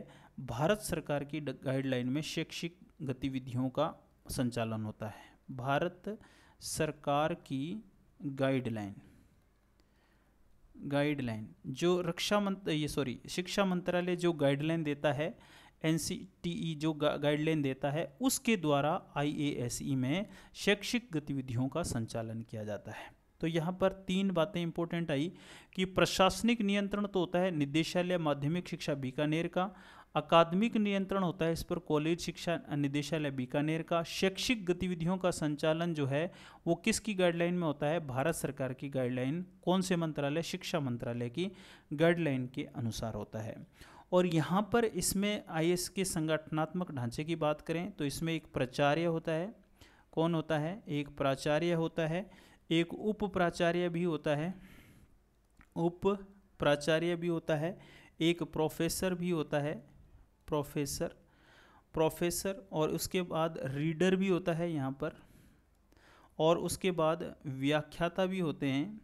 भारत सरकार की गाइडलाइन में शैक्षिक गतिविधियों का संचालन होता है भारत सरकार की गाइडलाइन गाइडलाइन जो रक्षा मंत्र ये सॉरी शिक्षा मंत्रालय जो गाइडलाइन देता है एन जो गाइडलाइन देता है उसके द्वारा आई e में शैक्षिक गतिविधियों का संचालन किया जाता है तो यहाँ पर तीन बातें इंपॉर्टेंट आई कि प्रशासनिक नियंत्रण तो होता है निदेशालय माध्यमिक शिक्षा बीकानेर का अकादमिक नियंत्रण होता है इस पर कॉलेज शिक्षा निदेशालय बीकानेर का शैक्षिक गतिविधियों का संचालन जो है वो किसकी गाइडलाइन में होता है भारत सरकार की गाइडलाइन कौन से मंत्रालय शिक्षा मंत्रालय की गाइडलाइन के अनुसार होता है और यहाँ पर इसमें आई के संगठनात्मक ढांचे की बात करें तो इसमें एक प्राचार्य होता है कौन होता है एक प्राचार्य होता है एक उप प्राचार्य भी होता है उप प्राचार्य भी होता है एक प्रोफेसर भी होता है प्रोफेसर प्रोफेसर और उसके बाद रीडर भी होता है यहाँ पर और उसके बाद व्याख्याता भी होते हैं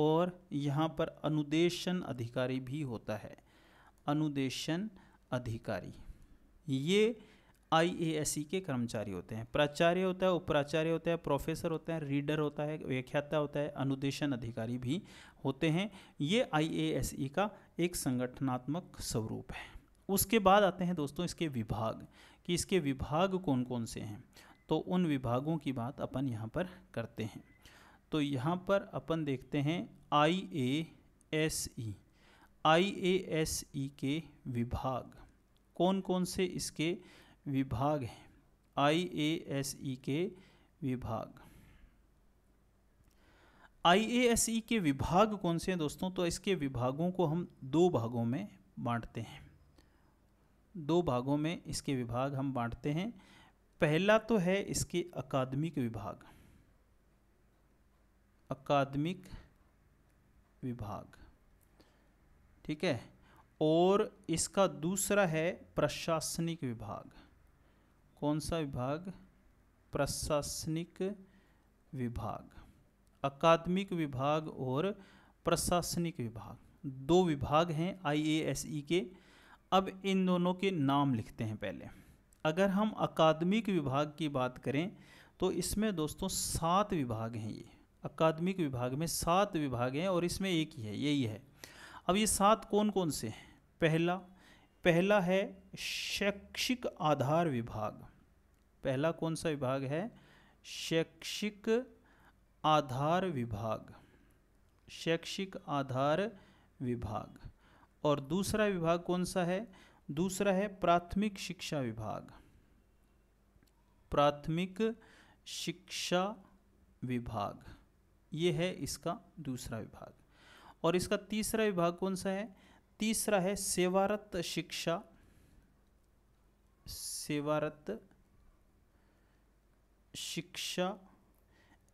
और यहाँ पर अनुदेशन अधिकारी भी होता है अनुदेशन अधिकारी ये आई e के कर्मचारी होते हैं प्राचार्य होता है उपप्राचार्य होता है प्रोफेसर होता है रीडर होता है व्याख्याता होता है अनुदेशन अधिकारी भी होते हैं ये आई e का एक संगठनात्मक स्वरूप है उसके बाद आते हैं दोस्तों इसके विभाग कि इसके विभाग कौन कौन से हैं तो उन विभागों की बात अपन यहाँ पर करते हैं तो यहाँ पर अपन देखते हैं आई A S E I A S ई के विभाग कौन कौन से इसके विभाग हैं आई ए एस ई के विभाग आई ए एस ई के विभाग कौन से हैं दोस्तों तो इसके विभागों को हम दो भागों में बांटते हैं दो भागों में इसके विभाग हम बांटते हैं पहला तो है इसके अकादमिक विभाग अकादमिक विभाग ठीक है और इसका दूसरा है प्रशासनिक विभाग कौन सा विभाग प्रशासनिक विभाग अकादमिक विभाग और प्रशासनिक विभाग दो विभाग हैं आईएएसई e के अब इन दोनों के नाम लिखते हैं पहले अगर हम अकादमिक विभाग की बात करें तो इसमें दोस्तों सात विभाग हैं ये अकादमिक विभाग में सात विभाग हैं और इसमें एक ही है यही है अब ये सात कौन कौन से हैं पहला पहला है शैक्षिक आधार विभाग पहला कौन सा विभाग है शैक्षिक आधार विभाग शैक्षिक आधार विभाग और दूसरा विभाग कौन सा है दूसरा है प्राथमिक शिक्षा विभाग प्राथमिक शिक्षा विभाग ये है इसका दूसरा विभाग और इसका तीसरा विभाग कौन सा है तीसरा है सेवारत शिक्षा सेवारत शिक्षा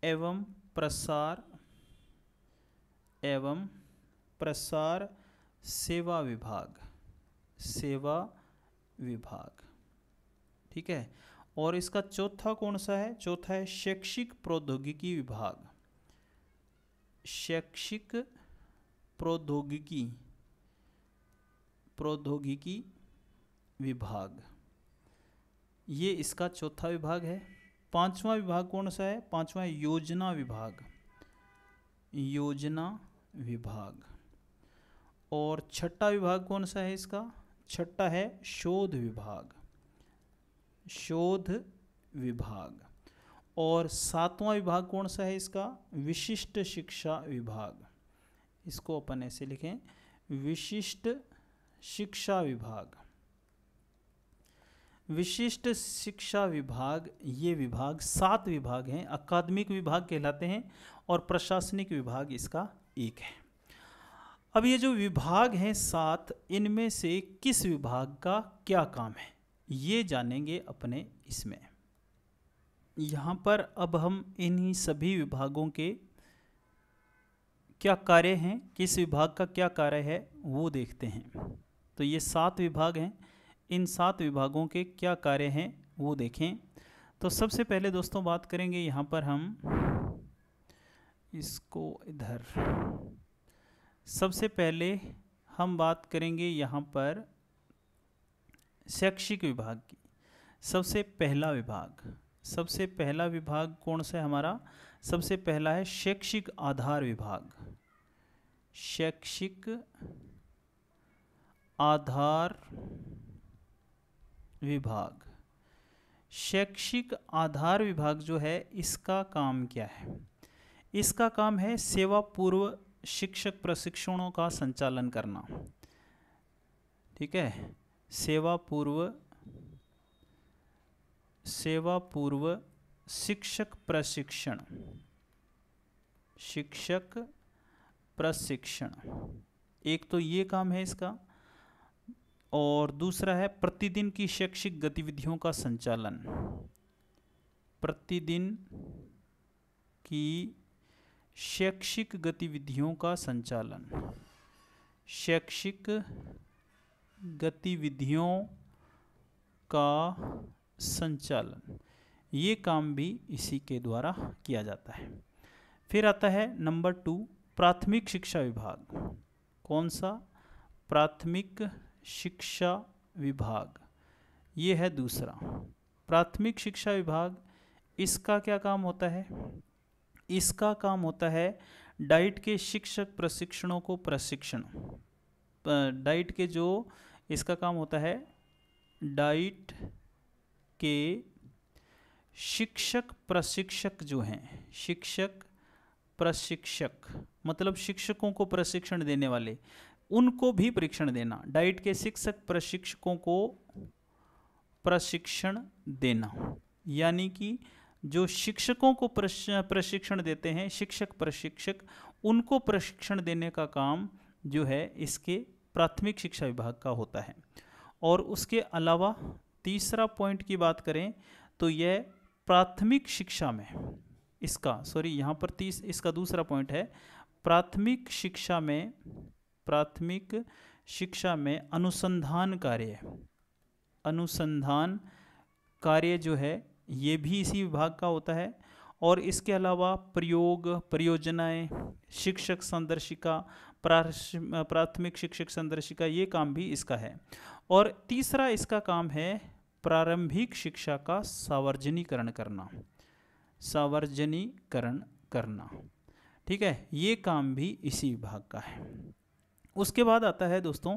एवं प्रसार एवं प्रसार सेवा विभाग सेवा विभाग ठीक है और इसका चौथा कौन सा है चौथा है शैक्षिक प्रौद्योगिकी विभाग शैक्षिक प्रौद्योगिकी प्रौद्योगिकी विभाग ये इसका चौथा विभाग है पांचवा विभाग कौन सा है पांचवा योजना विभाग योजना विभाग और छठा विभाग कौन सा है इसका छठा है शोध विभाग शोध विभाग और सातवां विभाग कौन सा है इसका विशिष्ट शिक्षा विभाग इसको अपन ऐसे लिखें विशिष्ट शिक्षा विभाग विशिष्ट शिक्षा विभाग ये विभाग सात विभाग हैं अकादमिक विभाग कहलाते हैं और प्रशासनिक विभाग इसका एक है अब ये जो विभाग हैं सात इनमें से किस विभाग का क्या काम है ये जानेंगे अपने इसमें यहाँ पर अब हम इन्हीं सभी विभागों के क्या कार्य हैं किस विभाग का क्या कार्य है वो देखते हैं तो ये सात विभाग हैं इन सात विभागों के क्या कार्य हैं वो देखें तो सबसे पहले दोस्तों बात करेंगे यहाँ पर हम इसको इधर सबसे पहले हम बात करेंगे यहाँ पर शैक्षिक विभाग की सबसे पहला विभाग सबसे पहला विभाग कौन सा है हमारा सबसे पहला है शैक्षिक आधार विभाग शैक्षिक आधार विभाग शैक्षिक आधार विभाग जो है इसका काम क्या है इसका काम है सेवा पूर्व शिक्षक प्रशिक्षणों का संचालन करना ठीक है सेवा पूर्व सेवा पूर्व शिक्षक प्रशिक्षण शिक्षक प्रशिक्षण एक तो ये काम है इसका और दूसरा है प्रतिदिन की शैक्षिक गतिविधियों का संचालन प्रतिदिन की शैक्षिक गतिविधियों का संचालन शैक्षिक गतिविधियों का संचालन ये काम भी इसी के द्वारा किया जाता है फिर आता है नंबर टू प्राथमिक शिक्षा विभाग कौन सा प्राथमिक शिक्षा विभाग ये है दूसरा प्राथमिक शिक्षा विभाग इसका क्या काम होता है इसका काम होता है डाइट के शिक्षक प्रशिक्षणों को प्रशिक्षण डाइट के जो इसका काम होता है डाइट के शिक्षक प्रशिक्षक जो हैं शिक्षक प्रशिक्षक मतलब शिक्षकों को प्रशिक्षण देने वाले उनको भी परीक्षण देना डाइट के शिक्षक प्रशिक्षकों को प्रशिक्षण देना यानी कि जो शिक्षकों को प्रशिक्षण देते हैं शिक्षक प्रशिक्षक उनको प्रशिक्षण देने का काम जो है इसके प्राथमिक शिक्षा विभाग का होता है और उसके अलावा तीसरा पॉइंट की बात करें तो यह प्राथमिक शिक्षा में इसका सॉरी यहाँ पर तीस इसका दूसरा पॉइंट है प्राथमिक शिक्षा में प्राथमिक शिक्षा में अनुसंधान कार्य अनुसंधान कार्य जो है ये भी इसी विभाग का होता है और इसके अलावा प्रयोग परियोजनाएं शिक्षक संदर्शिका प्राथमिक शिक्षक संदर्शिका ये काम भी इसका है और तीसरा इसका काम है प्रारंभिक शिक्षा का सार्वजनिकरण करना सार्वजनिकरण करना ठीक है ये काम भी इसी विभाग का है उसके बाद आता है दोस्तों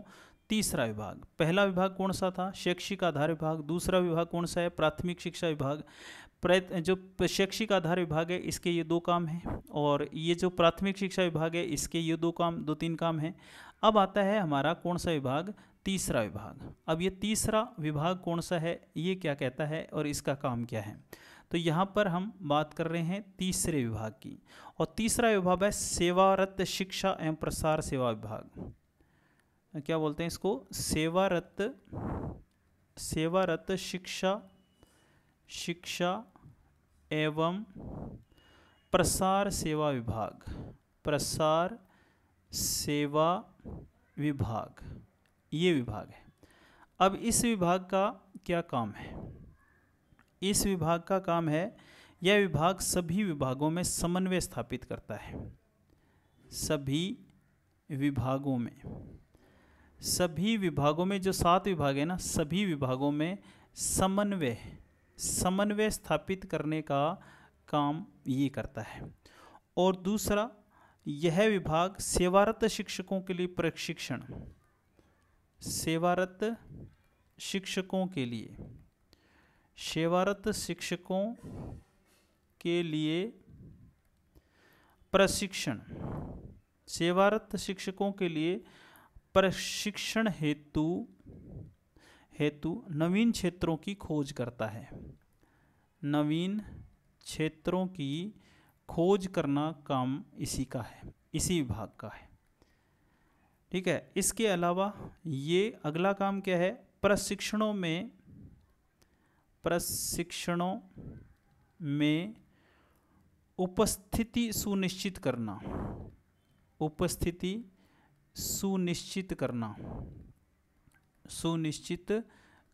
तीसरा विभाग पहला विभाग कौन सा था शैक्षिक आधार विभाग दूसरा विभाग कौन सा है प्राथमिक शिक्षा विभाग जो शैक्षिक आधार विभाग है इसके ये दो काम हैं और ये जो प्राथमिक शिक्षा विभाग है इसके ये दो काम दो तीन काम हैं अब आता है हमारा कौन सा विभाग तीसरा विभाग अब ये तीसरा विभाग कौन सा है ये क्या कहता है और इसका काम क्या है तो यहाँ पर हम बात कर रहे हैं तीसरे विभाग की और तीसरा विभाग है सेवारत शिक्षा एवं प्रसार सेवा विभाग क्या बोलते हैं इसको सेवारत सेवारत शिक्षा शिक्षा एवं प्रसार सेवा विभाग प्रसार सेवा विभाग ये विभाग है अब इस विभाग का क्या काम है इस विभाग का काम है यह विभाग सभी विभागों में समन्वय स्थापित करता है सभी विभागों में सभी विभागों में जो सात विभाग है ना सभी विभागों में समन्वय समन्वय स्थापित करने का काम ये करता है और दूसरा यह विभाग सेवारत शिक्षकों के लिए प्रशिक्षण सेवारत शिक्षकों के लिए सेवारत शिक्षकों के लिए प्रशिक्षण सेवारत शिक्षकों के लिए प्रशिक्षण हेतु हेतु नवीन क्षेत्रों की खोज करता है नवीन क्षेत्रों की खोज करना काम इसी का है इसी विभाग का है ठीक है इसके अलावा ये अगला काम क्या है प्रशिक्षणों में प्रशिक्षणों में उपस्थिति सुनिश्चित करना उपस्थिति सुनिश्चित करना सुनिश्चित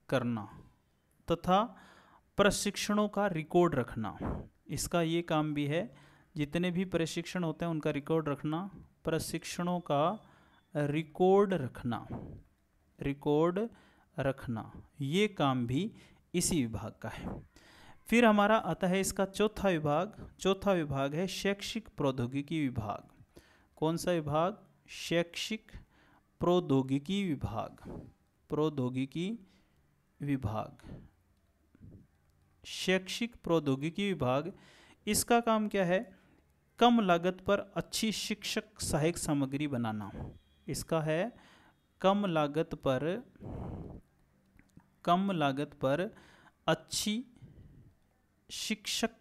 करना तथा प्रशिक्षणों का रिकॉर्ड रखना इसका ये काम भी है जितने भी प्रशिक्षण होते हैं उनका रिकॉर्ड रखना प्रशिक्षणों का रिकॉर्ड रखना रिकॉर्ड रखना ये काम भी इसी विभाग का है फिर हमारा आता है इसका चौथा विभाग चौथा विभाग है शैक्षिक प्रौद्योगिकी विभाग कौन सा विभाग शैक्षिक प्रौद्योगिकी विभाग प्रौद्योगिकी विभाग शैक्षिक प्रौद्योगिकी विभाग इसका काम क्या है कम लागत पर अच्छी शिक्षक सहायक सामग्री बनाना इसका है कम लागत पर कम लागत पर अच्छी शिक्षक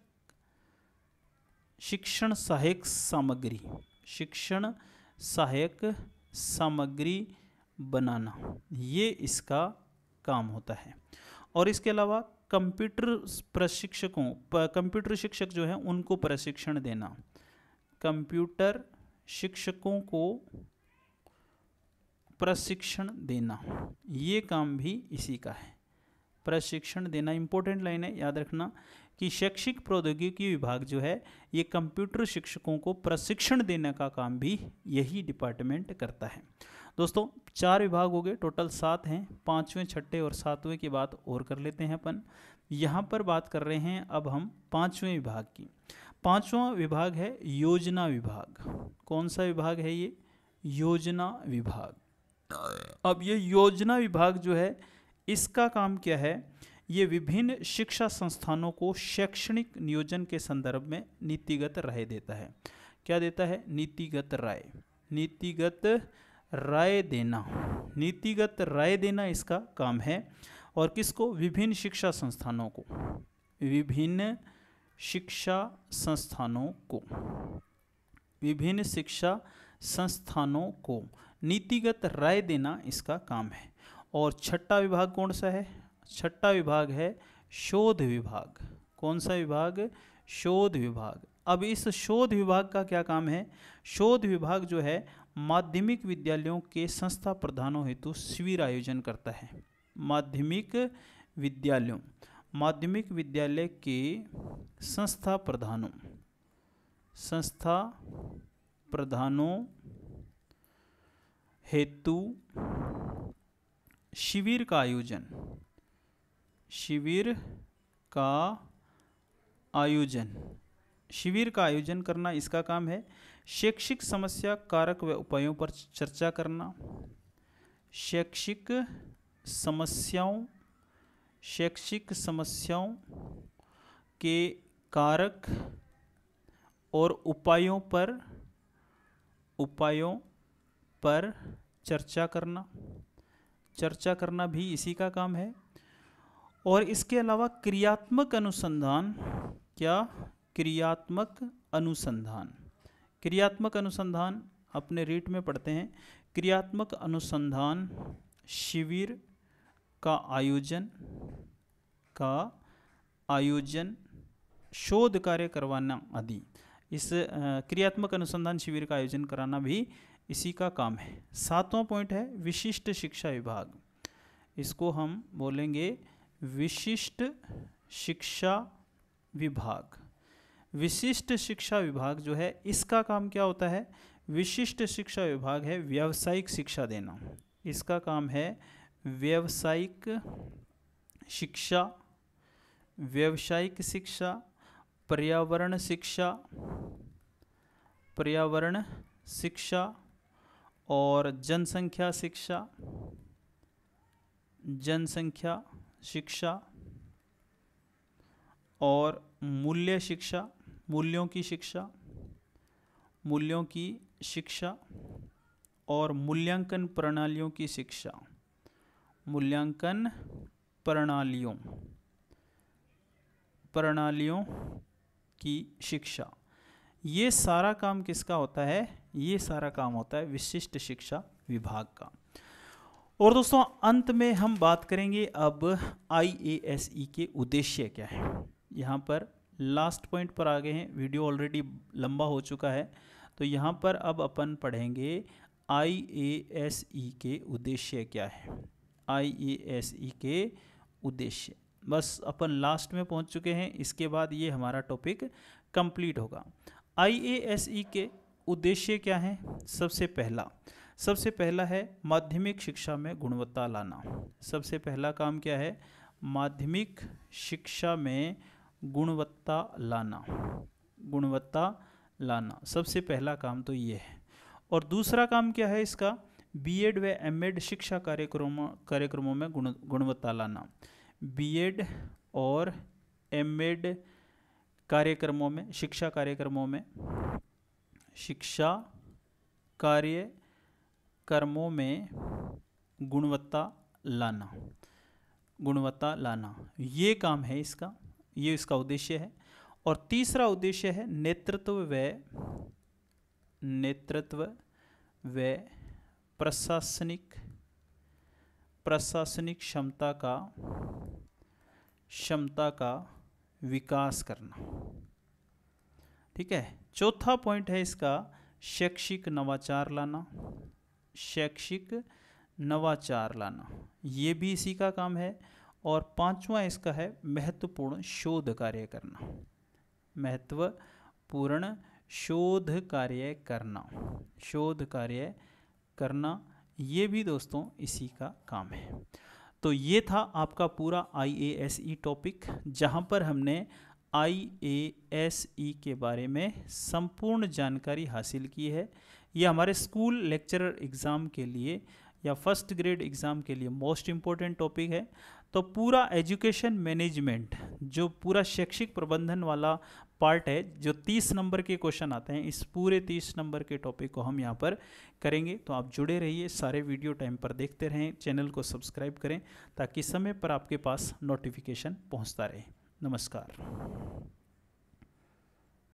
शिक्षण सहायक सामग्री शिक्षण सहायक सामग्री बनाना ये इसका काम होता है और इसके अलावा कंप्यूटर प्रशिक्षकों कंप्यूटर शिक्षक जो है उनको प्रशिक्षण देना कंप्यूटर शिक्षकों को प्रशिक्षण देना ये काम भी इसी का है प्रशिक्षण देना इम्पोर्टेंट लाइन है याद रखना कि शैक्षिक प्रौद्योगिकी विभाग जो है ये कंप्यूटर शिक्षकों को प्रशिक्षण देने का काम भी यही डिपार्टमेंट करता है दोस्तों चार विभाग हो गए टोटल सात हैं पाँचवें छठे और सातवें की बात और कर लेते हैं अपन यहाँ पर बात कर रहे हैं अब हम पाँचवें विभाग की पाँचवा विभाग है योजना विभाग कौन सा विभाग है ये योजना विभाग अब ये योजना विभाग जो है इसका काम क्या है ये विभिन्न शिक्षा संस्थानों को शैक्षणिक नियोजन के संदर्भ में नीतिगत राय देता है क्या देता है नीतिगत राय नीतिगत राय देना नीतिगत राय देना इसका काम है और किसको विभिन्न शिक्षा संस्थानों को विभिन्न शिक्षा संस्थानों को विभिन्न शिक्षा संस्थानों को नीतिगत राय देना इसका काम है और छठा विभाग कौन सा है छठा विभाग है शोध विभाग कौन सा विभाग शोध विभाग अब इस शोध विभाग का क्या काम है शोध विभाग जो है माध्यमिक विद्यालयों के संस्था प्रधानों हेतु शिविर आयोजन करता है माध्यमिक विद्यालयों माध्यमिक विद्यालय के संस्था प्रधानों संस्था प्रधानों हेतु शिविर का आयोजन शिविर का आयोजन शिविर का आयोजन करना इसका काम है शैक्षिक समस्या कारक व उपायों पर चर्चा करना शैक्षिक समस्याओं शैक्षिक समस्याओं के कारक और उपायों पर उपायों पर चर्चा करना चर्चा करना भी इसी का काम है और इसके अलावा क्रियात्मक अनुसंधान क्या क्रियात्मक अनुसंधान क्रियात्मक अनुसंधान अपने रीट में पढ़ते हैं क्रियात्मक अनुसंधान शिविर का आयोजन का आयोजन शोध कार्य करवाना आदि इस क्रियात्मक अनुसंधान शिविर का आयोजन कराना भी इसी का काम है सातवां पॉइंट है विशिष्ट शिक्षा विभाग इसको हम बोलेंगे विशिष्ट शिक्षा विभाग विशिष्ट शिक्षा विभाग जो है इसका काम क्या होता है विशिष्ट शिक्षा विभाग है व्यावसायिक शिक्षा देना इसका काम है व्यावसायिक शिक्षा व्यावसायिक शिक्षा पर्यावरण शिक्षा पर्यावरण शिक्षा और जनसंख्या शिक्षा जनसंख्या शिक्षा और मूल्य शिक्षा मूल्यों की शिक्षा मूल्यों की शिक्षा और मूल्यांकन प्रणालियों की शिक्षा मूल्यांकन प्रणालियों प्रणालियों की शिक्षा ये सारा काम किसका होता है ये सारा काम होता है विशिष्ट शिक्षा विभाग का और दोस्तों अंत में हम बात करेंगे अब आई e के उद्देश्य क्या है यहाँ पर लास्ट पॉइंट पर आ गए हैं वीडियो ऑलरेडी लंबा हो चुका है तो यहाँ पर अब अपन पढ़ेंगे आई e के उद्देश्य क्या है आई e के उद्देश्य बस अपन लास्ट में पहुँच चुके हैं इसके बाद ये हमारा टॉपिक कंप्लीट होगा आई e के उद्देश्य क्या हैं सबसे पहला सबसे पहला है माध्यमिक शिक्षा में गुणवत्ता लाना सबसे पहला काम क्या है माध्यमिक शिक्षा में गुणवत्ता लाना गुणवत्ता लाना सबसे पहला काम तो ये है और दूसरा काम क्या है इसका बीएड व एमएड शिक्षा कार्यक्रमों कार्यक्रमों में गुण गुणवत्ता लाना बीएड और एमएड कार्यक्रमों में शिक्षा कार्यक्रमों में शिक्षा कार्य कर्मों में गुणवत्ता लाना गुणवत्ता लाना ये काम है इसका ये इसका उद्देश्य है और तीसरा उद्देश्य है नेतृत्व व नेतृत्व व प्रशासनिक प्रशासनिक क्षमता का क्षमता का विकास करना ठीक है चौथा पॉइंट है इसका शैक्षिक नवाचार लाना शैक्षिक नवाचार लाना ये भी इसी का काम है और पांचवा इसका है महत्वपूर्ण शोध कार्य करना महत्वपूर्ण शोध कार्य करना शोध कार्य करना ये भी दोस्तों इसी का काम है तो ये था आपका पूरा आई ए एस ई टॉपिक जहाँ पर हमने आई ए एस ई के बारे में संपूर्ण जानकारी हासिल की है ये हमारे स्कूल लेक्चरर एग्ज़ाम के लिए या फर्स्ट ग्रेड एग्ज़ाम के लिए मोस्ट इम्पॉर्टेंट टॉपिक है तो पूरा एजुकेशन मैनेजमेंट जो पूरा शैक्षिक प्रबंधन वाला पार्ट है जो तीस नंबर के क्वेश्चन आते हैं इस पूरे तीस नंबर के टॉपिक को हम यहाँ पर करेंगे तो आप जुड़े रहिए सारे वीडियो टाइम पर देखते रहें चैनल को सब्सक्राइब करें ताकि समय पर आपके पास नोटिफिकेशन पहुँचता रहे नमस्कार